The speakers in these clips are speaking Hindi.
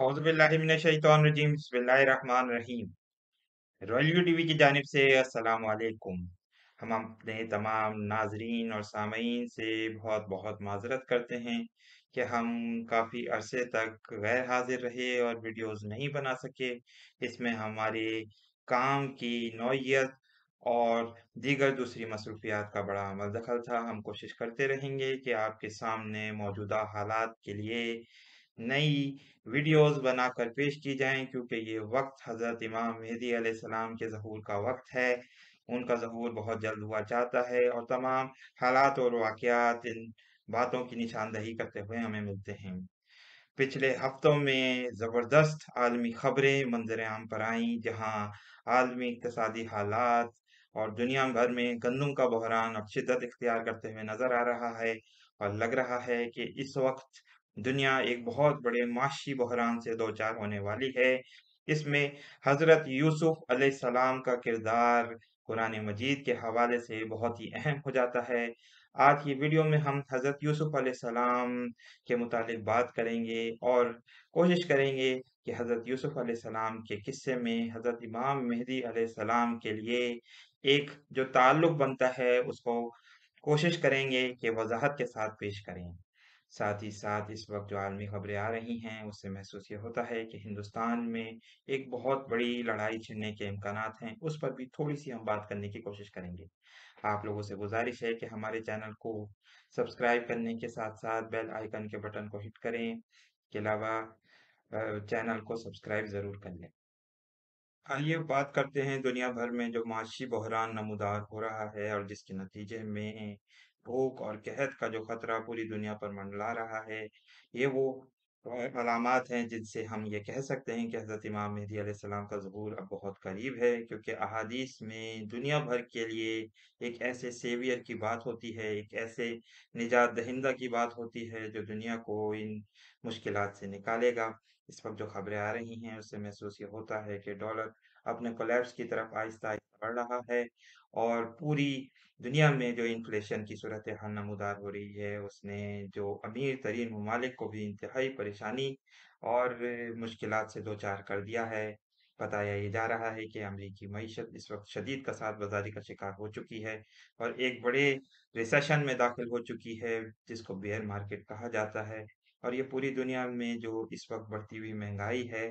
रजीम बिस्मिल्लाहिर्रहमानिर्रहीम की जानब से अस्सलाम वालेकुम हम अपने तमाम नाजरीन और सामीन से बहुत बहुत माजरत करते हैं कि हम काफ़ी अरसे तक गैर हाजिर रहे और वीडियोस नहीं बना सके इसमें हमारे काम की नौीयत और दीगर दूसरी मसरूफियात का बड़ा अमल दखल था हम कोशिश करते रहेंगे कि आपके सामने मौजूदा हालात के लिए नई वीडियोस बनाकर पेश की जाएं क्योंकि ये वक्त हज़रत इमाम मेहदी सलाम के जहूर का वक्त है उनका जहूर बहुत जल्द हुआ चाहता है और तमाम हालात और वाक़ात इन बातों की निशानदही करते हुए हमें मिलते हैं पिछले हफ्तों में ज़बरदस्त आलमी खबरें मंजर आम पर आईं जहाँ आलमी इकतदी हालात और दुनिया भर में गंदम का बहरान अब शिदत इख्तियार करते हुए नज़र आ रहा है और लग रहा है कि इस वक्त दुनिया एक बहुत बड़े माशी बहरान से दो चार होने वाली है इसमें हजरत यूसुफ सलाम का किरदार कुरान मजीद के हवाले से बहुत ही अहम हो जाता है आज की वीडियो में हम हज़रत यूसुफ सलाम के मुतालिक बात करेंगे और कोशिश करेंगे कि हज़रत यूसुफ सलाम के किस्से में हज़रत इमाम मेहदी सलाम के लिए एक जो ताल्लुक़ बनता है उसको कोशिश करेंगे कि वजाहत के साथ पेश करें साथ ही साथ इस वक्त जो आलमी खबरें आ रही हैं उससे महसूस ये होता है कि हिंदुस्तान में एक बहुत बड़ी लड़ाई छिड़ने के इम्कान हैं उस पर भी थोड़ी सी हम बात करने की कोशिश करेंगे आप लोगों से गुजारिश है कि हमारे चैनल को सब्सक्राइब करने के साथ साथ बेल आइकन के बटन को हिट करें के अलावा चैनल को सब्सक्राइब ज़रूर कर लें आइए बात करते हैं दुनिया भर में जो माशी बहरान नमदार हो रहा है और जिसके नतीजे में भूख और कहत का जो खतरा पूरी दुनिया पर मंडला रहा है ये वो अलामत हैं जिनसे हम ये कह सकते हैं कि हज़रत इमाम मेहदी सलाम का ज़हूर अब बहुत करीब है क्योंकि अहादीस में दुनिया भर के लिए एक ऐसे सेवियर की बात होती है एक ऐसे निजात दहिंदा की बात होती है जो दुनिया को इन मुश्किल से निकालेगा इस वक्त जो खबरें आ रही हैं उससे महसूस ये होता है कि डॉलर अपने कोलेब्स की तरफ आहिस्ता बढ़ रहा है और पूरी दुनिया में जो इन्फ्लेशन की सूरत हाल नमदार हो रही है उसने जो अमीर तरीन ममालिक को भी इंतहाई परेशानी और मुश्किल से दो चार कर दिया है बताया ये जा रहा है कि अमरीकी मीशत इस वक्त शदीद साथ बाजारी का शिकार हो चुकी है और एक बड़े रिसेशन में दाखिल हो चुकी है जिसको बेयर मार्केट कहा जाता है और ये पूरी दुनिया में जो इस वक्त बढ़ती हुई महंगाई है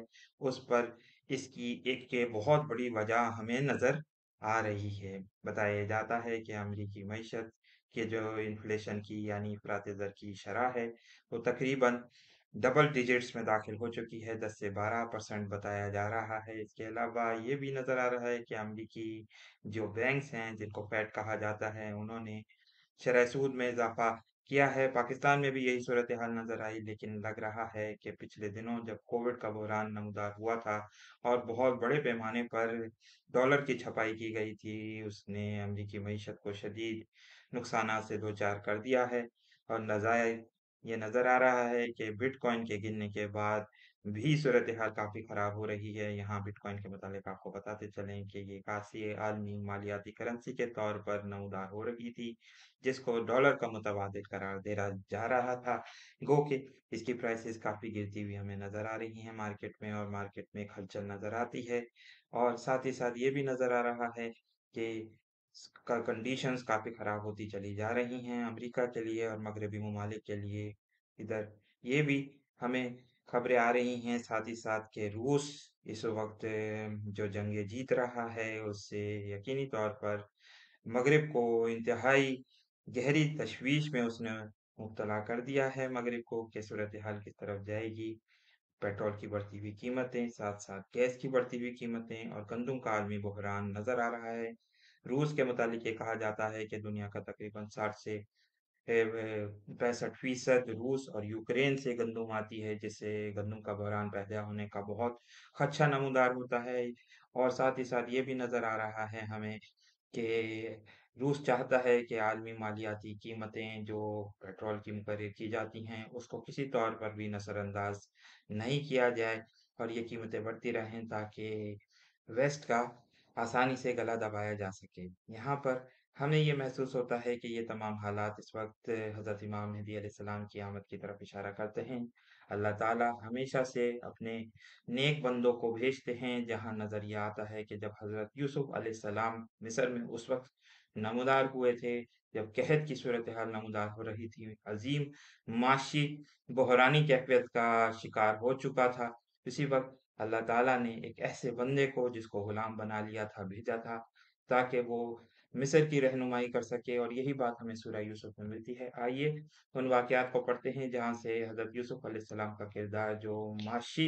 उस पर इसकी एक के बहुत बड़ी वजह हमें नज़र आ रही है। बताया जाता है कि अमरीकी मीशत के जो इन्फ्लेशन की यानी अफरात ज़र की शरह है, वो तकरीबन डबल डिजिट्स में दाखिल हो चुकी है, दस से बारह परसेंट बताया जा रहा है। इसके अलावा ये भी नज़र आ रहा है कि अमरीकी जो बैंक्स हैं, जिनको पैट कहा जाता है, उन्होंने शरह सूद में इज़ाफ़ा किया है पाकिस्तान में भी यही सूरत हाल नज़र आई लेकिन लग रहा है कि पिछले दिनों जब कोविड का बहरान नमदार हुआ था और बहुत बड़े पैमाने पर डॉलर की छपाई की गई थी उसने अमरीकी मीशत को शदीद नुकसान से दो चार कर दिया है और नजाय ये नज़र आ रहा है कि बिटकॉइन के गिरने के बाद भी सूरत हाल काफ़ी ख़राब हो रही है यहाँ बिटकॉइन के मतलब आपको बताते चलें कि ये काशी आलमी मालियाती करेंसी के तौर पर नमदार हो रही थी जिसको डॉलर का मुतबाद करार दे रहा जा रहा था गो के इसकी प्राइसेस काफ़ी गिरती हुई हमें नज़र आ रही हैं मार्केट में और मार्केट में हलचल नज़र आती है और साथ ही साथ ये भी नज़र आ रहा है कि का कंडीशंस काफ़ी ख़राब होती चली जा रही हैं अमेरिका के लिए और मगरबी ममालिक के लिए इधर ये भी हमें खबरें आ रही हैं साथ ही साथ के रूस इस वक्त जो जंगें जीत रहा है उससे यकीनी तौर पर मगरिब को इंतहाई गहरी तशवीश में उसने मुबतला कर दिया है मगरिब को कि सूरत हाल किस तरफ जाएगी पेट्रोल की बढ़ती हुई कीमतें साथ साथ गैस की बढ़ती हुई कीमतें और गंदुम का आलमी बहरान नजर आ रहा है रूस के मुतालिक ये कहा जाता है कि दुनिया का तकरीबन साठ से पैंसठ फीसद रूस और यूक्रेन से गंदुम आती है जिससे गंदुम का बहरान पैदा होने का बहुत खदशा अच्छा नमोदार होता है और साथ ही साथ ये भी नज़र आ रहा है हमें कि रूस चाहता है कि आलमी मालियाती कीमतें जो पेट्रोल की मुकर की जाती हैं उसको किसी तौर पर भी नज़रअंदाज नहीं किया जाए और ये कीमतें बढ़ती रहें ताकि वेस्ट का आसानी से गला दबाया जा सके यहाँ पर हमें ये महसूस होता है कि ये तमाम हालात इस वक्त हज़रत इमाम मेहदी सलाम की आमद की तरफ इशारा करते हैं अल्लाह ताला हमेशा से अपने नेक बंदों को भेजते हैं जहां ये आता है कि जब हज़रत यूसुफ सलाम मिसर में उस वक्त नमदार हुए थे जब कहत की सूरत हाल नमदार हो रही थी अजीम माशी बहरानी कैफियत का शिकार हो चुका था इसी वक्त अल्लाह ताला ने एक ऐसे बंदे को जिसको गुलाम बना लिया था भेजा था ताकि वो मिसर की रहनुमाई कर सके और यही बात हमें सूर्य यूसुफ में मिलती है आइए उन वाकयात को पढ़ते हैं जहाँ से हज़रत यूसुफ अलैहिस्सलाम का किरदार जो माशी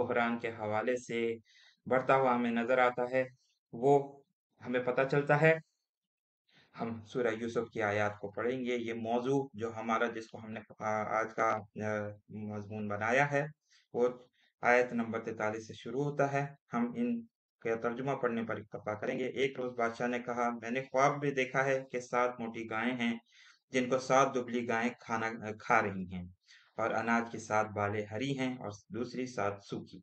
बहरान के हवाले से बढ़ता हुआ हमें नज़र आता है वो हमें पता चलता है हम सूर्य यूसुफ की आयात को पढ़ेंगे ये मौजू जो हमारा जिसको हमने आज का मजमून बनाया है वो आयत नंबर तैतालीस से शुरू होता है हम इन का तर्जुमा पढ़ने पर इतफा करेंगे एक रोज बादशाह ने कहा मैंने ख्वाब में देखा है कि सात मोटी गायें हैं जिनको सात दुबली गायें खाना खा रही हैं और अनाज की सात बाले हरी हैं और दूसरी सात सूखी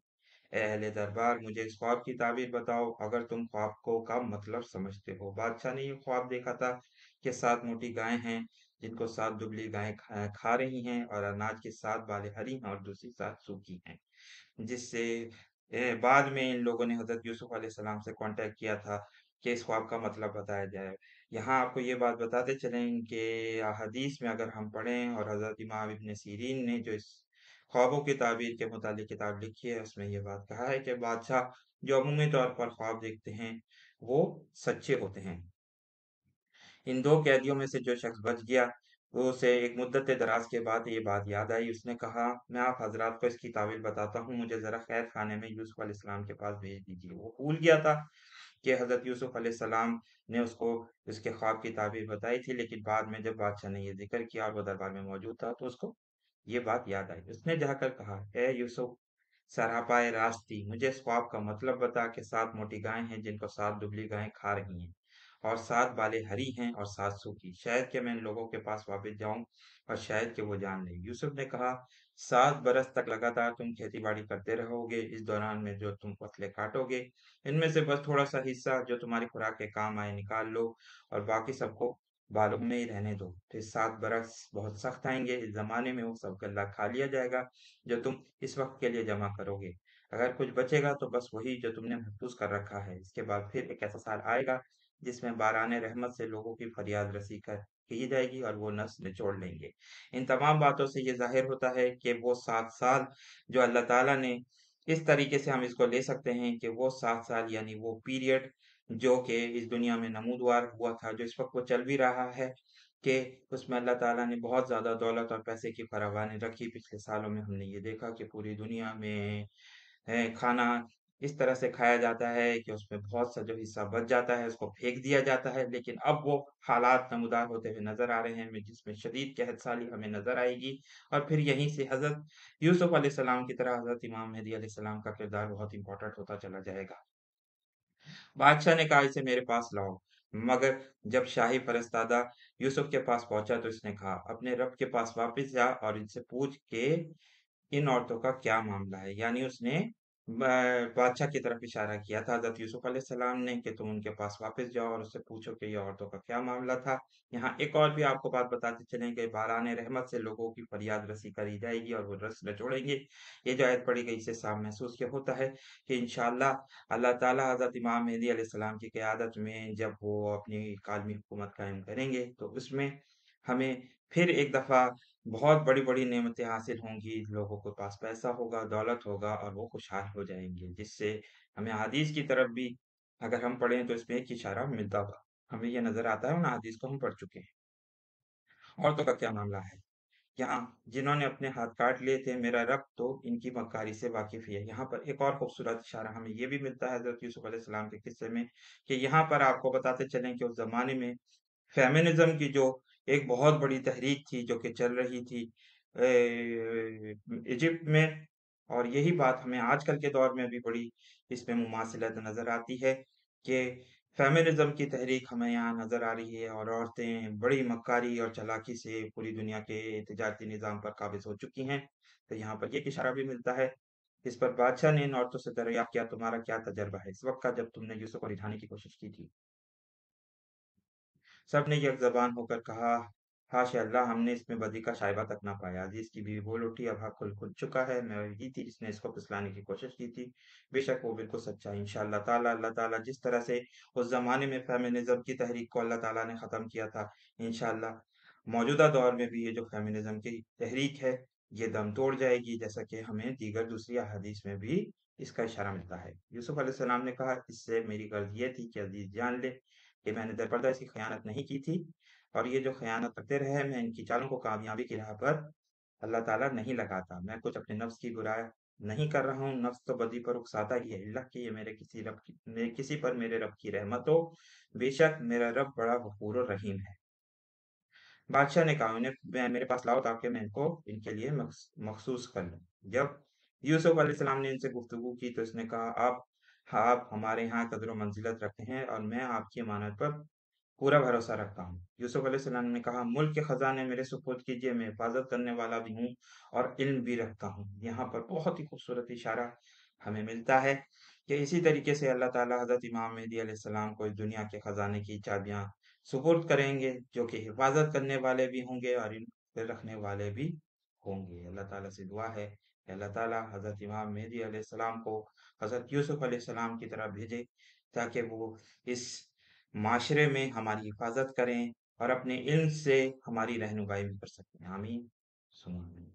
अहले दरबार मुझे इस ख्वाब की ताबीर बताओ अगर तुम ख्वाब को का मतलब समझते हो बादशाह ने ये ख्वाब देखा था कि सात मोटी गायें हैं जिनको सात दुबली गायें खा, खा रही हैं और अनाज के सात बाले हरी हैं और दूसरी सात सूखी हैं जिससे बाद में इन लोगों ने हजरत यूसुफ आलाम से कांटेक्ट किया था कि इस ख्वाब का मतलब बताया जाए यहाँ आपको ये बात बताते चलें कि अदीस में अगर हम पढ़ें और हजरत इमाम इबन सीरीन ने जो इस ख्वाबों की ताबीर के मुतालिक किताब लिखी है उसमें यह बात कहा है कि बादशाह जो अमूमी तौर पर ख्वाब देखते हैं वो सच्चे होते हैं इन दो कैदियों में से जो शख्स बच गया उसे एक मुद्दत दराज के बाद ये बात याद आई उसने कहा मैं आप हजरात को इसकी तावील बताता हूँ मुझे ज़रा खैर खाने में यूसुफ अलैहिस्सलाम के पास भेज दीजिए वो भूल गया था कि हज़रत यूसुफ अलैहिस्सलाम ने उसको उसके ख्वाब की ताबीर बताई थी लेकिन बाद में जब बादशाह ने यह जिक्र किया और वो दरबार में मौजूद था तो उसको ये बात याद आई उसने जाकर कहा है यूसुफ सरापाए रास्ती मुझे इस ख्वाब का मतलब बता के सात मोटी गायें हैं जिनको सात दुबली गायें खा रही हैं और सात बाले हरी हैं और सात सूखी शायद के मैं इन लोगों के पास वापस जाऊं और शायद के वो जान लें यूसुफ ने कहा सात बरस तक लगातार तुम खेती बाड़ी करते रहोगे इस दौरान में जो तुम फसलें काटोगे इनमें से बस थोड़ा सा हिस्सा जो तुम्हारी खुराक के काम आए निकाल लो और बाकी सबको बालों में ही रहने दो फिर तो सात बरस बहुत सख्त आएंगे इस जमाने में वो सब गल्ला खा लिया जाएगा जो तुम इस वक्त के लिए जमा करोगे अगर कुछ बचेगा तो बस वही जो तुमने महफूज कर रखा है इसके बाद फिर एक ऐसा साल आएगा जिसमें बारान रहमत से लोगों की फरियाद रसी कर की जाएगी और वो नस निचोड़ लेंगे इन तमाम बातों से ये जाहिर होता है कि वो सात साल जो अल्लाह ताला ने इस तरीके से हम इसको ले सकते हैं कि वो सात साल यानी वो पीरियड जो कि इस दुनिया में नमूदवार हुआ था जो इस वक्त वो चल भी रहा है कि उसमें अल्लाह ताला ने बहुत ज़्यादा दौलत और पैसे की फरावानी रखी पिछले सालों में हमने ये देखा कि पूरी दुनिया में खाना इस तरह से खाया जाता है कि उसमें बहुत सा जो हिस्सा बच जाता है उसको फेंक दिया जाता है लेकिन अब वो हालात नमदार होते हुए नजर आ रहे हैं जिसमें शदीद कहत हमें नजर आएगी और फिर यहीं से हजरत यूसुफ अलैहिस्सलाम की तरह हजरत इमाम मेहदी अलैहिस्सलाम का किरदार बहुत इंपॉर्टेंट होता चला जाएगा बादशाह ने कहा इसे मेरे पास लाओ मगर जब शाही फरस्तादा यूसुफ के पास पहुंचा तो इसने कहा अपने रब के पास वापस जा और इनसे पूछ के इन औरतों का क्या मामला है यानी उसने बादशाह की तरफ इशारा किया था हज़रत यूसुफ़ अलैहिस्सलाम ने कि तुम उनके पास वापस जाओ और उससे पूछो कि ये औरतों का क्या मामला था यहाँ एक और भी आपको बात बताते चले कि बारान रहमत से लोगों की फरियाद रसी करी जाएगी और वो रस रचोड़ेंगे ये जो आयत पड़ी गई इससे साफ महसूस ये होता है कि इन अल्लाह ताला हज़रत इमाम मेहदी अलैहिस्सलाम की क़्यादत में जब वो अपनी कालमी हुकूमत कायम करेंगे तो उसमें हमें फिर एक दफ़ा बहुत बड़ी-बड़ी नियमतें हासिल होंगी, लोगों के पास पैसा होगा, दौलत होगा और वो खुशहाल हो जाएंगे जिससे हमें हदीस की तरफ भी अगर हम पढ़ें तो इसमें एक इशारा मिलता हुआ हमें यह नज़र आता है, उन हदीस को हम पढ़ चुके हैं। औरतों का क्या मामला है? यहाँ जिन्होंने अपने हाथ काट लिए थे मेरा रब तो इनकी मकारी से वाकिफ़ ही है। यहाँ पर एक और खूबसूरत इशारा हमें ये भी मिलता है हज़रत यूसुफ़ अलैहिस्सलाम के किस्से में कि यहाँ पर आपको बताते चलें कि उस ज़माने में फ़ेमिनिज़्म की जो एक बहुत बड़ी तहरीक थी जो कि चल रही थी इजिप्ट में और यही बात हमें आजकल के दौर में भी बड़ी इसमें मुमासलत नज़र आती है कि फेमिनिज्म की तहरीक हमें यहाँ नज़र आ रही है और औरतें बड़ी मक्कारी और चलाकी से पूरी दुनिया के तजारती निज़ाम पर काबिज हो चुकी हैं तो यहाँ पर यह इशारा भी मिलता है इस पर बादशाह ने इन औरतों से दरिया किया तुम्हारा क्या तजर्बा है इस वक्त का जब तुमने यूसुफ को रिठाने की कोशिश की थी सबने जबान होकर कहा हाश अल्लाह हमने इसमें बदी का शायबा तक ना पाया अजीज की बीवी बोल उठी अब हक खुल खुल चुका है मैं वही थी जिसने इसको फिसलाने की कोशिश की थी बेशक वो बिल्कुल सच्चा है इनशाला ताला अल्लाह ताला जिस तरह से उस जमाने में फेमिनिज्म की तहरीक को अल्लाह ताला ने खत्म किया था इनशाला मौजूदा दौर में भी ये जो फेमिनिज्म की तहरीक है ये दम तोड़ जाएगी जैसा कि हमें दीगर दूसरी अहादीस में भी इसका इशारा मिलता है यूसुफ ने कहा इससे मेरी गर्ज ये थी कि अजीज जान ले कि मैंने दरपर्दा इसकी खयानत नहीं की थी और ये जो खयानत करते रहे मैं इनकी चालों को कामयाबी की राह पर अल्लाह ताला नहीं लगाता मैं कुछ अपने नफ्स की बुरा नहीं कर रहा हूँ नफ्स तो बदी पर उकसाता ही है अल्लाह की ये मेरे किसी रब की मेरे किसी पर मेरे रब की रहमत हो बेशक मेरा रब बड़ा गफूर और रहीम है बादशाह ने कहा इन्हें मेरे पास लाओ ताकि मैं इनको इनके लिए मखसूस कर लूँ जब यूसुफ ने इनसे गुफ्तगु की तो इसने कहा आप आप हमारे यहाँ कदर मंजिलत रखते हैं और मैं आपकी अमानत पर पूरा भरोसा रखता हूँ यूसुफ अलैहिस्सलाम ने कहा मुल्क के खजाने मेरे सुपुर्द कीजिए मैं हिफाजत करने वाला भी हूँ और इल्म भी रखता हूँ यहाँ पर बहुत ही खूबसूरत इशारा हमें मिलता है कि इसी तरीके से अल्लाह ताला हज़रत इमाम मेहदी अलैहिस्सलाम को इस दुनिया के खजाने की चाबियाँ सुपुर्द करेंगे जो कि हिफाजत करने वाले भी होंगे और इन रखने वाले भी होंगे अल्लाह ताला से दुआ है अल्लाह ताला हज़रत इमाम मेहदी सलाम को हज़रत यूसुफ सलाम की तरह भेजे ताकि वो इस माशरे में हमारी हिफाजत करें और अपने इल्म से हमारी रहनुमाई भी कर सकें आमीन सुन आमीन